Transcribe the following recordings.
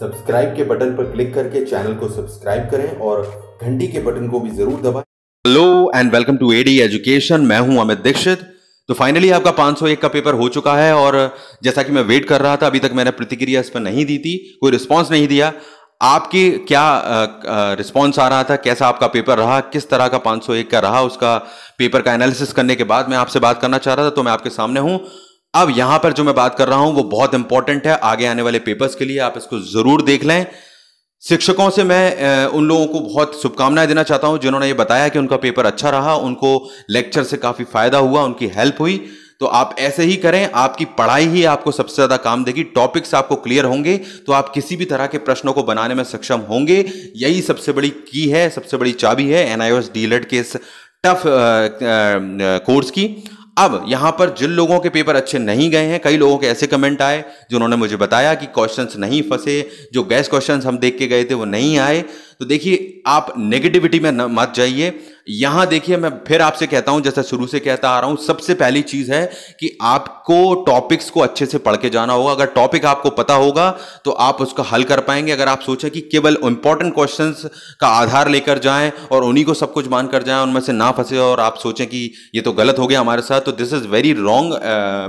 subscribe के button पर click करके चैनल को सब्सक्राइब करें और घंटी के बटन को भी जरूर दबाएं hello and welcome to AD education मैं हूं अमित दीक्षित तो फाइनली आपका 501 का पेपर हो चुका है और जैसा कि मैं वेट कर रहा था अभी तक मैंने प्रतिक्रिया इस पर नहीं दी थी कोई रिस्पॉन्स नहीं दिया आपके क्या रिस्पॉन्स आ रहा था कैसा आपका पेपर रहा किस तरह का 501 का रहा उसका पेपर का एनालिसिस करने के बाद मैं आपसे बात करना चाह रहा था तो मैं आपके सामने हूं अब यहां पर जो मैं बात कर रहा हूं वो बहुत इंपॉर्टेंट है आगे आने वाले पेपर्स के लिए आप इसको जरूर देख लें शिक्षकों से मैं उन लोगों को बहुत शुभकामनाएं देना चाहता हूं जिन्होंने ये बताया कि उनका पेपर अच्छा रहा उनको लेक्चर से काफी फायदा हुआ उनकी हेल्प हुई तो आप ऐसे ही करें आपकी पढ़ाई ही आपको सबसे ज़्यादा काम देगी टॉपिक्स आपको क्लियर होंगे तो आप किसी भी तरह के प्रश्नों को बनाने में सक्षम होंगे यही सबसे बड़ी की है सबसे बड़ी चाबी है एनआईओ एस डीलेट के इस टफ कोर्स की अब यहां पर जिन लोगों के पेपर अच्छे नहीं गए हैं कई लोगों के ऐसे कमेंट आए जिन्होंने मुझे बताया कि क्वेश्चंस नहीं फंसे जो गैस क्वेश्चंस हम देख के गए थे वो नहीं आए तो देखिए आप नेगेटिविटी में मत जाइए यहां देखिए मैं फिर आपसे कहता हूं जैसा शुरू से कहता आ रहा हूं सबसे पहली चीज है कि आपको टॉपिक्स को अच्छे से पढ़ के जाना होगा अगर टॉपिक आपको पता होगा तो आप उसका हल कर पाएंगे अगर आप सोचें कि केवल इंपॉर्टेंट क्वेश्चन का आधार लेकर जाएं और उन्हीं को सब कुछ मानकर जाएं उनमें से ना फंसे और आप सोचें कि ये तो गलत हो गया हमारे साथ तो this is very wrong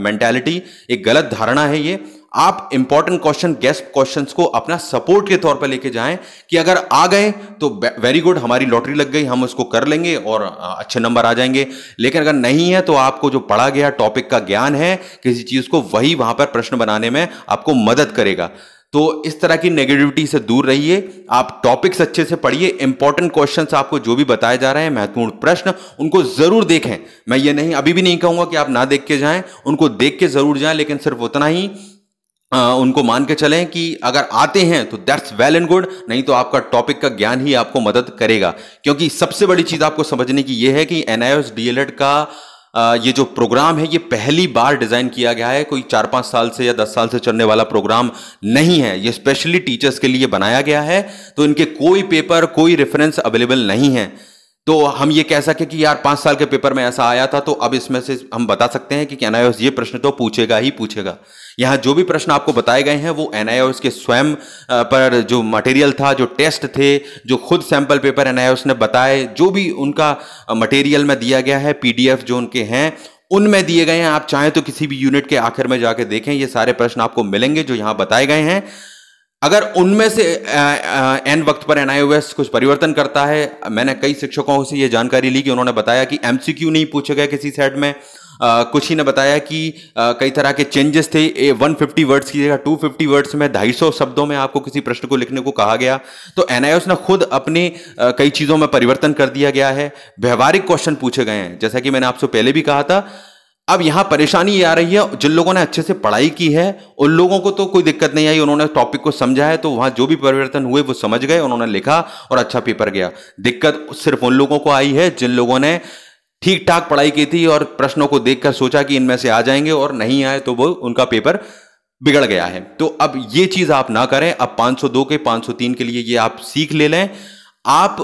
mentality एक गलत धारणा है ये आप इंपॉर्टेंट क्वेश्चन गेस्ट क्वेश्चन को अपना सपोर्ट के तौर पर लेके जाएं कि अगर आ गए तो वेरी गुड हमारी लॉटरी लग गई हम उसको कर लेंगे और अच्छे नंबर आ जाएंगे लेकिन अगर नहीं है तो आपको जो पढ़ा गया टॉपिक का ज्ञान है किसी चीज को वही वहां पर प्रश्न बनाने में आपको मदद करेगा तो इस तरह की नेगेटिविटी से दूर रहिए आप टॉपिक्स अच्छे से पढ़िए इंपॉर्टेंट क्वेश्चंस आपको जो भी बताए जा रहे हैं महत्वपूर्ण प्रश्न उनको जरूर देखें मैं ये नहीं अभी भी नहीं कहूंगा कि आप ना देख के जाएं उनको देख के जरूर जाएं लेकिन सिर्फ उतना ही आ, उनको मान के चलें कि अगर आते हैं तो दैट्स वेल एंड गुड नहीं तो आपका टॉपिक का ज्ञान ही आपको मदद करेगा क्योंकि सबसे बड़ी चीज़ आपको समझने की यह है कि एन डीएलएड का आ, ये जो प्रोग्राम है ये पहली बार डिज़ाइन किया गया है कोई चार पाँच साल से या दस साल से चलने वाला प्रोग्राम नहीं है ये स्पेशली टीचर्स के लिए बनाया गया है तो इनके कोई पेपर कोई रेफरेंस अवेलेबल नहीं है तो हम ये कह सके कि यार पाँच साल के पेपर में ऐसा आया था तो अब इसमें से हम बता सकते हैं कि एनआईओएस ये प्रश्न तो पूछेगा ही पूछेगा यहाँ जो भी प्रश्न आपको बताए गए हैं वो एनआईओएस के स्वयं पर जो मटेरियल था जो टेस्ट थे जो खुद सैंपल पेपर एनआईओएस ने बताए जो भी उनका मटेरियल में दिया गया है पी जो उनके हैं उनमें दिए गए हैं आप चाहें तो किसी भी यूनिट के आखिर में जाके देखें ये सारे प्रश्न आपको मिलेंगे जो यहाँ बताए गए हैं अगर उनमें से एन वक्त पर एन कुछ परिवर्तन करता है मैंने कई शिक्षकों से यह जानकारी ली कि उन्होंने बताया कि एम नहीं पूछे गए किसी सेट में आ, कुछ ही ने बताया कि आ, कई तरह के चेंजेस थे वन फिफ्टी वर्ड्स की जगह टू फिफ्टी वर्ड्स में ढाई सौ शब्दों में आपको किसी प्रश्न को लिखने को कहा गया तो एन ने खुद अपने आ, कई चीज़ों में परिवर्तन कर दिया गया है व्यवहारिक क्वेश्चन पूछे गए हैं जैसा कि मैंने आपसे पहले भी कहा था अब यहाँ परेशानी आ रही है जिन लोगों ने अच्छे से पढ़ाई की है उन लोगों को तो कोई दिक्कत नहीं आई उन्होंने टॉपिक को समझा है तो वहाँ जो भी परिवर्तन हुए वो समझ गए उन्होंने लिखा और अच्छा पेपर गया दिक्कत सिर्फ उन लोगों को आई है जिन लोगों ने ठीक ठाक पढ़ाई की थी और प्रश्नों को देखकर सोचा कि इनमें से आ जाएंगे और नहीं आए तो वो उनका पेपर बिगड़ गया है तो अब ये चीज़ आप ना करें अब 502 के 503 के लिए ये आप सीख ले लें आप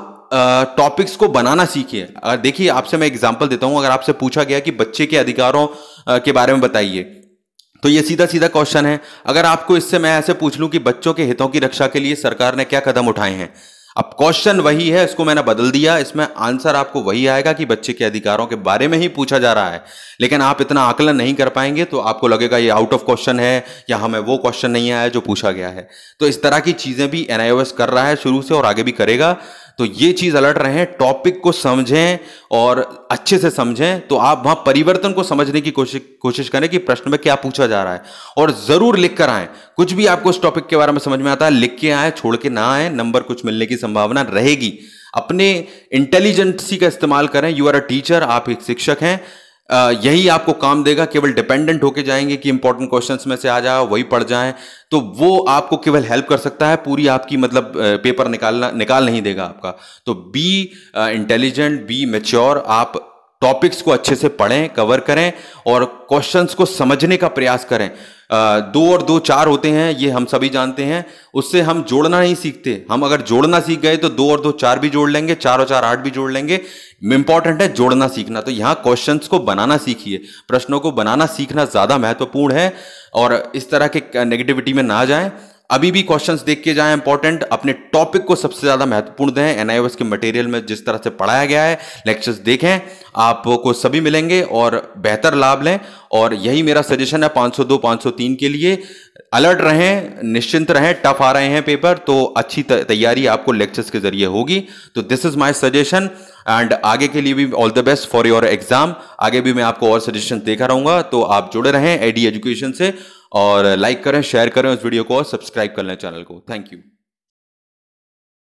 टॉपिक्स को बनाना सीखिए देखिए आपसे मैं एग्जाम्पल देता हूं अगर आपसे पूछा गया कि बच्चे के अधिकारों के बारे में बताइए तो ये सीधा सीधा क्वेश्चन है अगर आपको इससे मैं ऐसे पूछ लूं कि बच्चों के हितों की रक्षा के लिए सरकार ने क्या कदम उठाए हैं अब क्वेश्चन वही है इसको मैंने बदल दिया इसमें आंसर आपको वही आएगा कि बच्चे के अधिकारों के बारे में ही पूछा जा रहा है लेकिन आप इतना आकलन नहीं कर पाएंगे तो आपको लगेगा ये आउट ऑफ क्वेश्चन है या हमें वो क्वेश्चन नहीं आया जो पूछा गया है तो इस तरह की चीज़ें भी एनआईओएस कर रहा है शुरू से और आगे भी करेगा तो ये चीज़ अलर्ट रहे टॉपिक को समझें और अच्छे से समझें तो आप वहां परिवर्तन को समझने की कोशिश कोशिश करें कि प्रश्न में क्या पूछा जा रहा है और ज़रूर लिख कर आए कुछ भी आपको इस टॉपिक के बारे में समझ में आता है लिख के आए छोड़ के ना आए नंबर कुछ मिलने की संभावना रहेगी अपने इंटेलिजेंसी का इस्तेमाल करें यू आर अ टीचर आप एक शिक्षक हैं यही आपको काम देगा केवल डिपेंडेंट होके जाएंगे कि इंपॉर्टेंट क्वेश्चंस में से आ जाए वही पढ़ जाए तो वो आपको केवल हेल्प कर सकता है पूरी आपकी मतलब पेपर निकालना निकाल नहीं देगा आपका तो बी इंटेलिजेंट बी मेच्योर आप टॉपिक्स को अच्छे से पढ़ें कवर करें और क्वेश्चंस को समझने का प्रयास करें दो और दो चार होते हैं ये हम सभी जानते हैं उससे हम जोड़ना नहीं सीखते हम अगर जोड़ना सीख गए तो दो और दो चार भी जोड़ लेंगे चार और चार आठ भी जोड़ लेंगे इंपॉर्टेंट है जोड़ना सीखना तो यहाँ क्वेश्चंस को बनाना सीखिए प्रश्नों को बनाना सीखना ज़्यादा महत्वपूर्ण है और इस तरह के नेगेटिविटी में ना जाएं अभी भी क्वेश्चंस देख के जाएं इंपॉर्टेंट अपने टॉपिक को सबसे ज्यादा महत्वपूर्ण दें एनआईओएस के मटेरियल में जिस तरह से पढ़ाया गया है लेक्चर्स देखें आपको सभी मिलेंगे और बेहतर लाभ लें और यही मेरा सजेशन है 502 503 के लिए अलर्ट रहें निश्चिंत रहें टफ आ रहे हैं पेपर तो अच्छी तैयारी आपको लेक्चर्स के जरिए होगी तो this is my suggestion and आगे के लिए भी all the best for your exam आगे भी मैं आपको और सजेशन देखा रहूंगा तो आप जुड़े रहें एडी एजुकेशन से और लाइक करें शेयर करें उस वीडियो को और सब्सक्राइब कर लें चैनल को थैंक यू